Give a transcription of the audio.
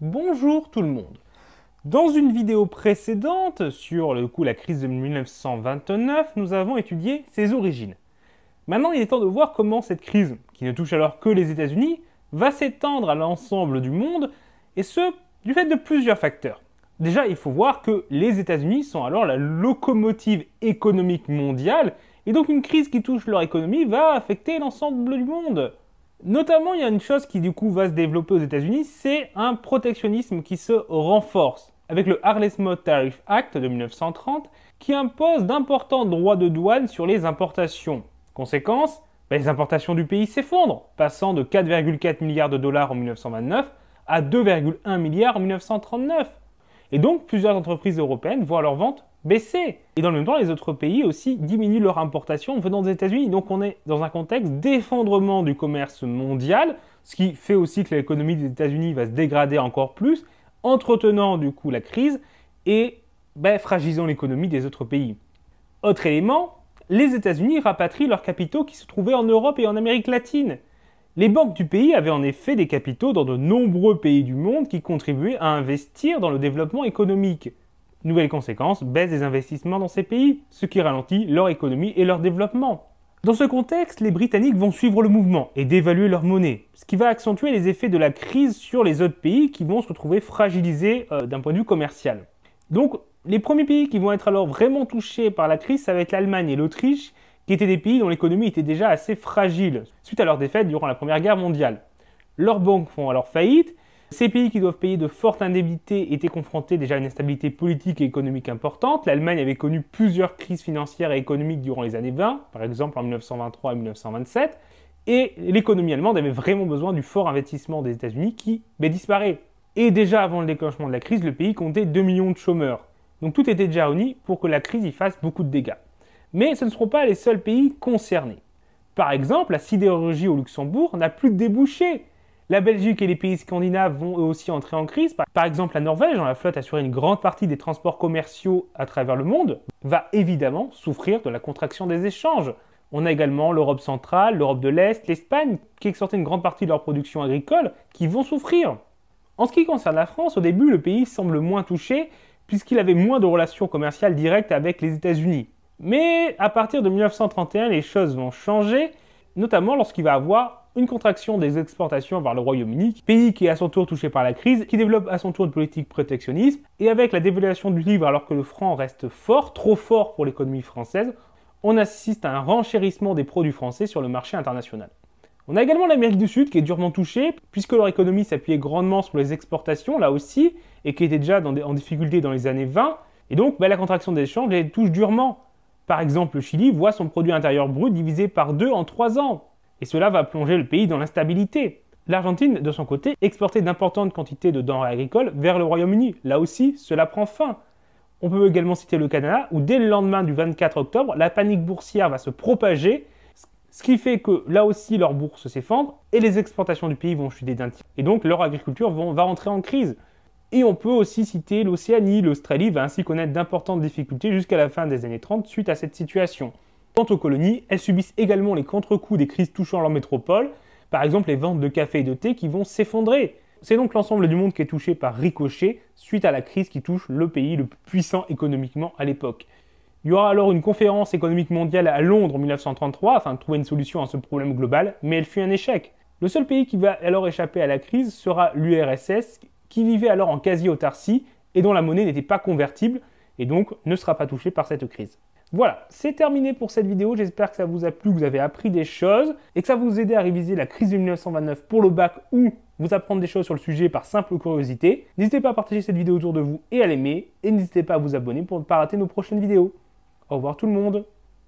Bonjour tout le monde. Dans une vidéo précédente sur le coup la crise de 1929, nous avons étudié ses origines. Maintenant, il est temps de voir comment cette crise, qui ne touche alors que les États-Unis, va s'étendre à l'ensemble du monde et ce du fait de plusieurs facteurs. Déjà, il faut voir que les États-Unis sont alors la locomotive économique mondiale et donc une crise qui touche leur économie va affecter l'ensemble du monde. Notamment, il y a une chose qui du coup va se développer aux États-Unis, c'est un protectionnisme qui se renforce avec le harless Mode Tariff Act de 1930 qui impose d'importants droits de douane sur les importations. Conséquence, bah, les importations du pays s'effondrent, passant de 4,4 milliards de dollars en 1929 à 2,1 milliards en 1939. Et donc, plusieurs entreprises européennes voient leurs ventes baisser. Et dans le même temps, les autres pays aussi diminuent leurs importations venant des États-Unis. Donc, on est dans un contexte d'effondrement du commerce mondial, ce qui fait aussi que l'économie des États-Unis va se dégrader encore plus, entretenant du coup la crise et ben, fragilisant l'économie des autres pays. Autre élément, les États-Unis rapatrient leurs capitaux qui se trouvaient en Europe et en Amérique latine. Les banques du pays avaient en effet des capitaux dans de nombreux pays du monde qui contribuaient à investir dans le développement économique. Nouvelle conséquence, baisse des investissements dans ces pays, ce qui ralentit leur économie et leur développement. Dans ce contexte, les Britanniques vont suivre le mouvement et dévaluer leur monnaie, ce qui va accentuer les effets de la crise sur les autres pays qui vont se retrouver fragilisés euh, d'un point de vue commercial. Donc, les premiers pays qui vont être alors vraiment touchés par la crise, ça va être l'Allemagne et l'Autriche, qui étaient des pays dont l'économie était déjà assez fragile suite à leur défaite durant la Première Guerre mondiale. Leurs banques font alors faillite, ces pays qui doivent payer de fortes indemnités étaient confrontés déjà à une instabilité politique et économique importante. L'Allemagne avait connu plusieurs crises financières et économiques durant les années 20, par exemple en 1923 et 1927, et l'économie allemande avait vraiment besoin du fort investissement des États-Unis qui ben, disparaît. Et déjà avant le déclenchement de la crise, le pays comptait 2 millions de chômeurs. Donc tout était déjà uni pour que la crise y fasse beaucoup de dégâts. Mais ce ne seront pas les seuls pays concernés. Par exemple, la sidérurgie au Luxembourg n'a plus de débouchés. La Belgique et les pays scandinaves vont eux aussi entrer en crise. Par exemple, la Norvège, dont la flotte assurait une grande partie des transports commerciaux à travers le monde, va évidemment souffrir de la contraction des échanges. On a également l'Europe centrale, l'Europe de l'Est, l'Espagne, qui exportaient une grande partie de leur production agricole, qui vont souffrir. En ce qui concerne la France, au début, le pays semble moins touché, puisqu'il avait moins de relations commerciales directes avec les États-Unis. Mais à partir de 1931, les choses vont changer, notamment lorsqu'il va avoir une contraction des exportations vers le Royaume-Uni, pays qui est à son tour touché par la crise, qui développe à son tour une politique protectionniste, et avec la dévaluation du livre alors que le franc reste fort, trop fort pour l'économie française, on assiste à un renchérissement des produits français sur le marché international. On a également l'Amérique du Sud qui est durement touchée, puisque leur économie s'appuyait grandement sur les exportations, là aussi, et qui était déjà en difficulté dans les années 20, et donc bah, la contraction des échanges les touche durement. Par exemple, le Chili voit son produit intérieur brut divisé par deux en trois ans, et cela va plonger le pays dans l'instabilité. L'Argentine, de son côté, exportait d'importantes quantités de denrées agricoles vers le Royaume-Uni. Là aussi, cela prend fin. On peut également citer le Canada, où dès le lendemain du 24 octobre, la panique boursière va se propager, ce qui fait que là aussi leur bourse s'effondre et les exportations du pays vont chuter d'un tiers. Et donc leur agriculture va rentrer en crise. Et on peut aussi citer l'Océanie. L'Australie va ainsi connaître d'importantes difficultés jusqu'à la fin des années 30 suite à cette situation. Quant aux colonies, elles subissent également les contre-coups des crises touchant leur métropole, par exemple les ventes de café et de thé qui vont s'effondrer. C'est donc l'ensemble du monde qui est touché par ricochet suite à la crise qui touche le pays le plus puissant économiquement à l'époque. Il y aura alors une conférence économique mondiale à Londres en 1933 afin de trouver une solution à ce problème global, mais elle fut un échec. Le seul pays qui va alors échapper à la crise sera l'URSS qui vivait alors en quasi-autarcie et dont la monnaie n'était pas convertible et donc ne sera pas touchée par cette crise. Voilà, c'est terminé pour cette vidéo. J'espère que ça vous a plu, que vous avez appris des choses et que ça vous a aidé à réviser la crise de 1929 pour le bac ou vous apprendre des choses sur le sujet par simple curiosité. N'hésitez pas à partager cette vidéo autour de vous et à l'aimer et n'hésitez pas à vous abonner pour ne pas rater nos prochaines vidéos. Au revoir tout le monde